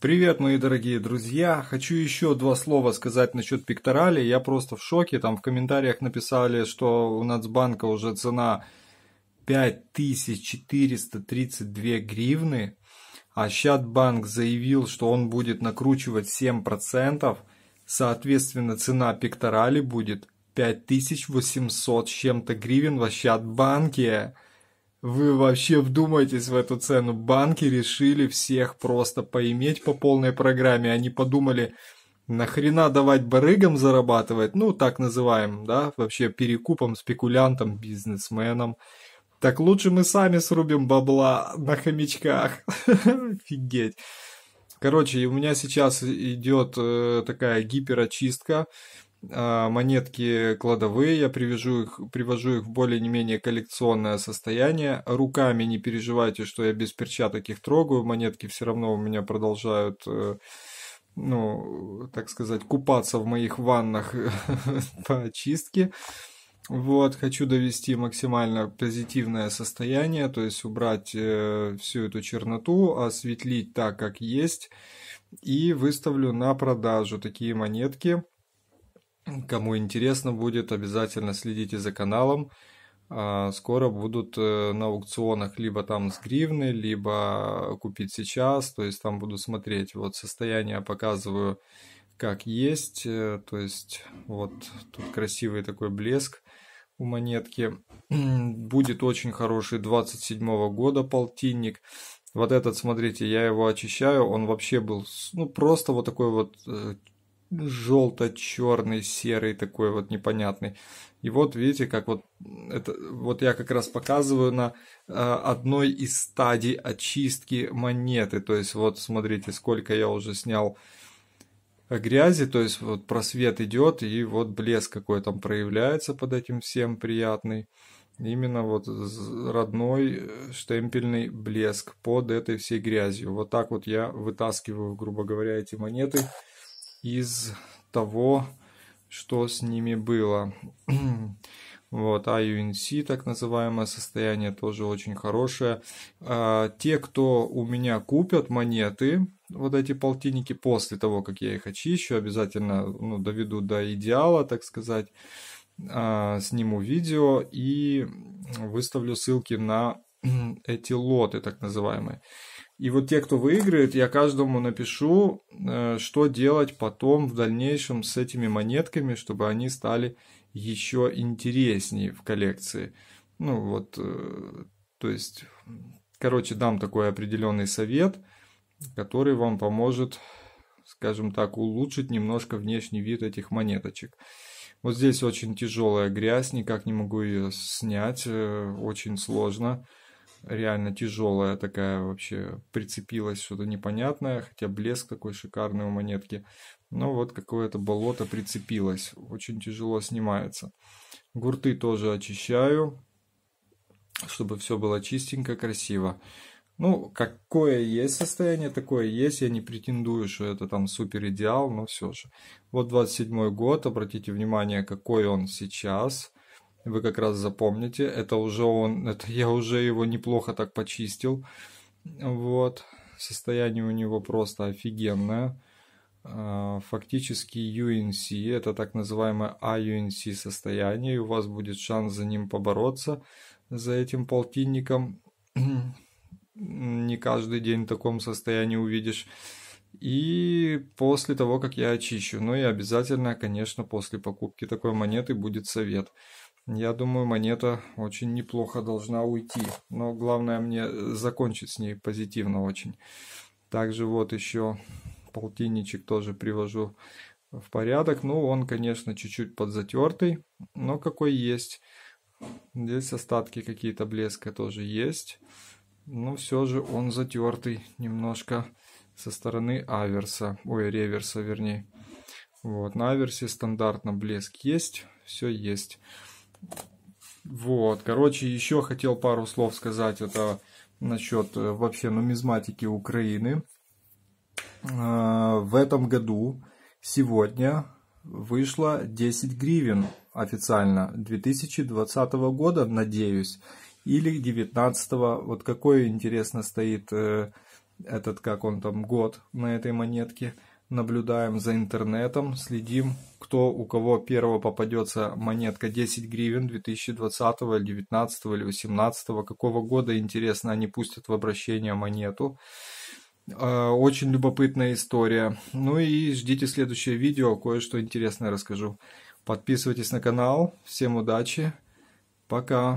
Привет, мои дорогие друзья! Хочу еще два слова сказать насчет пекторали. Я просто в шоке. Там в комментариях написали, что у Нацбанка уже цена 5432 гривны, а Щатбанк заявил, что он будет накручивать 7%, соответственно, цена пекторали будет 5800 с чем-то гривен в Щадбанке. банке вы вообще вдумайтесь в эту цену. Банки решили всех просто поиметь по полной программе. Они подумали, нахрена давать барыгам зарабатывать, ну, так называем, да, вообще перекупом, спекулянтам, бизнесменам. Так лучше мы сами срубим бабла на хомячках. Офигеть. Короче, у меня сейчас идет э, такая гиперочистка. А, монетки кладовые, я привяжу их, привожу их в более не менее коллекционное состояние. Руками не переживайте, что я без перчаток их трогаю, монетки все равно у меня продолжают э, ну, так сказать, купаться в моих ваннах по очистке. Вот, хочу довести максимально позитивное состояние, то есть убрать э, всю эту черноту, осветлить так, как есть, и выставлю на продажу такие монетки. Кому интересно будет, обязательно следите за каналом. А, скоро будут э, на аукционах либо там с гривны, либо купить сейчас. То есть там буду смотреть. Вот состояние показываю как есть. Э, то есть вот тут красивый такой блеск у монетки. Будет очень хороший 27 года полтинник. Вот этот, смотрите, я его очищаю, он вообще был, ну, просто вот такой вот э, желто-черный, серый такой вот непонятный. И вот видите, как вот это, вот я как раз показываю на э, одной из стадий очистки монеты. То есть вот смотрите, сколько я уже снял грязи, то есть вот просвет идет и вот блеск какой там проявляется под этим всем приятный. Именно вот родной э, штемпельный блеск под этой всей грязью. Вот так вот я вытаскиваю, грубо говоря, эти монеты из того, что с ними было. Вот, IUNC, так называемое состояние, тоже очень хорошее. А, те, кто у меня купят монеты, вот эти полтинники, после того, как я их очищу, обязательно ну, доведу до идеала, так сказать, а, сниму видео и выставлю ссылки на эти лоты так называемые. И вот те, кто выиграет, я каждому напишу, э, что делать потом в дальнейшем с этими монетками, чтобы они стали еще интереснее в коллекции. Ну вот, э, то есть, короче, дам такой определенный совет, который вам поможет, скажем так, улучшить немножко внешний вид этих монеточек. Вот здесь очень тяжелая грязь, никак не могу ее снять, э, очень сложно реально тяжелая такая вообще, прицепилась что-то непонятное, хотя блеск такой шикарный у монетки, но вот какое-то болото прицепилось, очень тяжело снимается. Гурты тоже очищаю, чтобы все было чистенько, красиво. Ну, какое есть состояние, такое есть. Я не претендую, что это там супер идеал, но все же. Вот 27 год, обратите внимание, какой он сейчас. Вы как раз запомните. Это уже он, это я уже его неплохо так почистил. Вот. Состояние у него просто офигенное. А, фактически UNC, это так называемое IUNC состояние, и у вас будет шанс за ним побороться, за этим полтинником. Не каждый день в таком состоянии увидишь и после того, как я очищу. Ну и обязательно, конечно, после покупки такой монеты будет совет я думаю, монета очень неплохо должна уйти. Но главное мне э, закончить с ней позитивно очень. Также вот еще полтинничек тоже привожу в порядок. Ну, он, конечно, чуть-чуть подзатертый, но какой есть. Здесь остатки какие-то блеска тоже есть. Но все же он затертый немножко со стороны аверса, ой, реверса вернее. Вот, на аверсе стандартно блеск есть, все есть. Вот, короче, еще хотел пару слов сказать. Это насчет э, вообще нумизматики Украины. А, в этом году, сегодня, вышло 10 гривен официально 2020 года, надеюсь, или 19 вот какой интересно стоит э, этот как он там год на этой монетке наблюдаем за интернетом следим кто, у кого первого попадется монетка 10 гривен 2020, 2019 или 2018, какого года, интересно, они пустят в обращение монету. А, очень любопытная история. Ну и ждите следующее видео, кое-что интересное расскажу. Подписывайтесь на канал. Всем удачи. Пока.